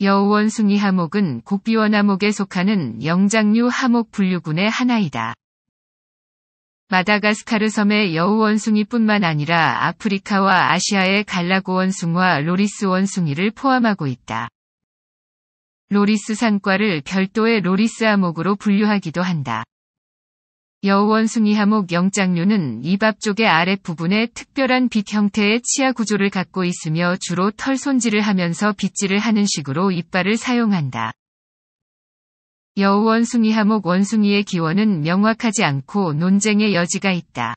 여우원숭이 하목은 곡비원 하목에 속하는 영장류 하목 분류군의 하나이다. 마다가스카르 섬의 여우원숭이뿐만 아니라 아프리카와 아시아의 갈라고 원숭이와 로리스 원숭이를 포함하고 있다. 로리스 산과를 별도의 로리스 하목으로 분류하기도 한다. 여원숭이 우 하목 영장류는 이밥 쪽의 아랫부분에 특별한 빛 형태의 치아 구조를 갖고 있으며 주로 털 손질을 하면서 빗질을 하는 식으로 이빨을 사용한다. 여우원숭이 하목 원숭이의 기원은 명확하지 않고 논쟁의 여지가 있다.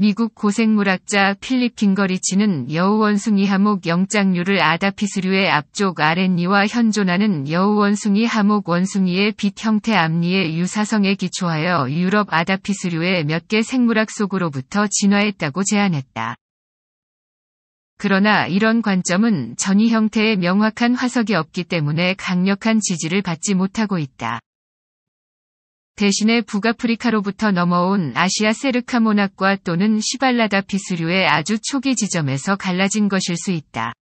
미국 고생물학자 필리핀 거리치는 여우원숭이 하목 영장류를 아다피스류의 앞쪽 아랫니와 현존하는 여우원숭이 하목 원숭이의 빛 형태 앞니의 유사성에 기초하여 유럽 아다피스류의 몇 개 생물학 속으로부터 진화했다고 제안했다. 그러나 이런 관점은 전이 형태의 명확한 화석이 없기 때문에 강력한 지지를 받지 못하고 있다. 대신에 북아프리카로부터 넘어온 아시아 세르카모나과 또는 시발라다피스류의 아주 초기 지점에서 갈라진 것일 수 있다.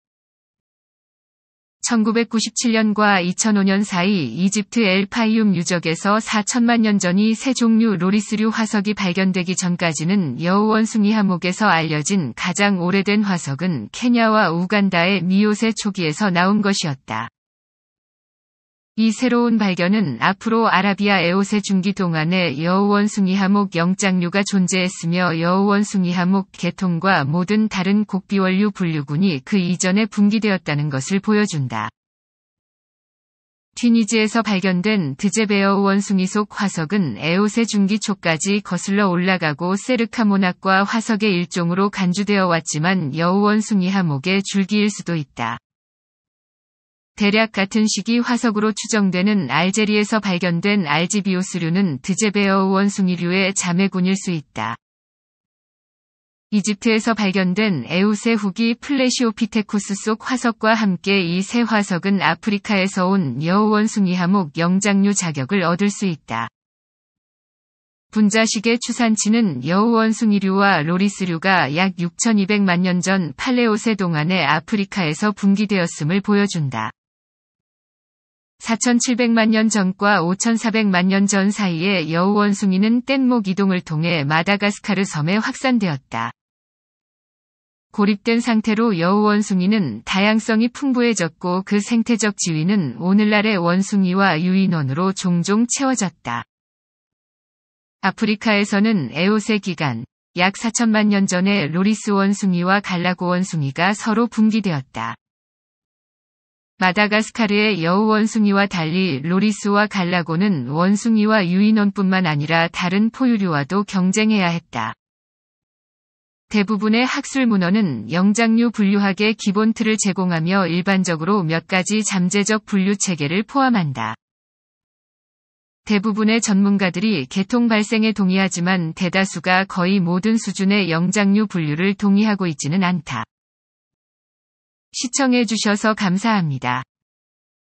1997년과 2005년 사이 이집트 엘파이움 유적에서 4천만 년 전이 세 종류 로리스류 화석이 발견되기 전까지는 여우원숭이 하목에서 알려진 가장 오래된 화석은 케냐와 우간다의 미오세 초기에서 나온 것이었다. 이 새로운 발견은 앞으로 아라비아 에오세 중기 동안에 여우원숭이 하목 영장류가 존재했으며 여우원숭이 하목 개통과 모든 다른 곡비원류 분류군이 그 이전에 분기되었다는 것을 보여준다. 튀니지에서 발견된 드제베어 원숭이 속 화석은 에오세 중기 초까지 거슬러 올라가고 세르카모낙과 화석의 일종으로 간주되어 왔지만 여우 원숭이 하목의 줄기일 수도 있다. 대략 같은 시기 화석으로 추정되는 알제리에서 발견된 알지비오스류는 드제베어 원숭이류의 자매군일 수 있다. 이집트에서 발견된 에우세 후기 플레시오피테쿠스 속 화석과 함께 이 세 화석은 아프리카에서 온 여우원숭이 하목 영장류 자격을 얻을 수 있다. 분자식의 추산치는 여우원숭이류와 로리스류가 약 6200만 년 전 팔레오세 동안의 아프리카에서 분기되었음을 보여준다. 4,700만 년 전과 5,400만 년 전 사이에 여우 원숭이는 뗏목 이동을 통해 마다가스카르 섬에 확산되었다. 고립된 상태로 여우 원숭이는 다양성이 풍부해졌고 그 생태적 지위는 오늘날의 원숭이와 유인원으로 종종 채워졌다. 아프리카에서는 에오세 기간, 약 4천만 년 전에 로리스 원숭이와 갈라고 원숭이가 서로 분기되었다. 마다가스카르의 여우 원숭이와 달리 로리스와 갈라고는 원숭이와 유인원뿐만 아니라 다른 포유류와도 경쟁해야 했다. 대부분의 학술 문헌은 영장류 분류학의 기본 틀을 제공하며 일반적으로 몇 가지 잠재적 분류 체계를 포함한다. 대부분의 전문가들이 개통 발생에 동의하지만 대다수가 거의 모든 수준의 영장류 분류를 동의하고 있지는 않다. 시청해주셔서 감사합니다.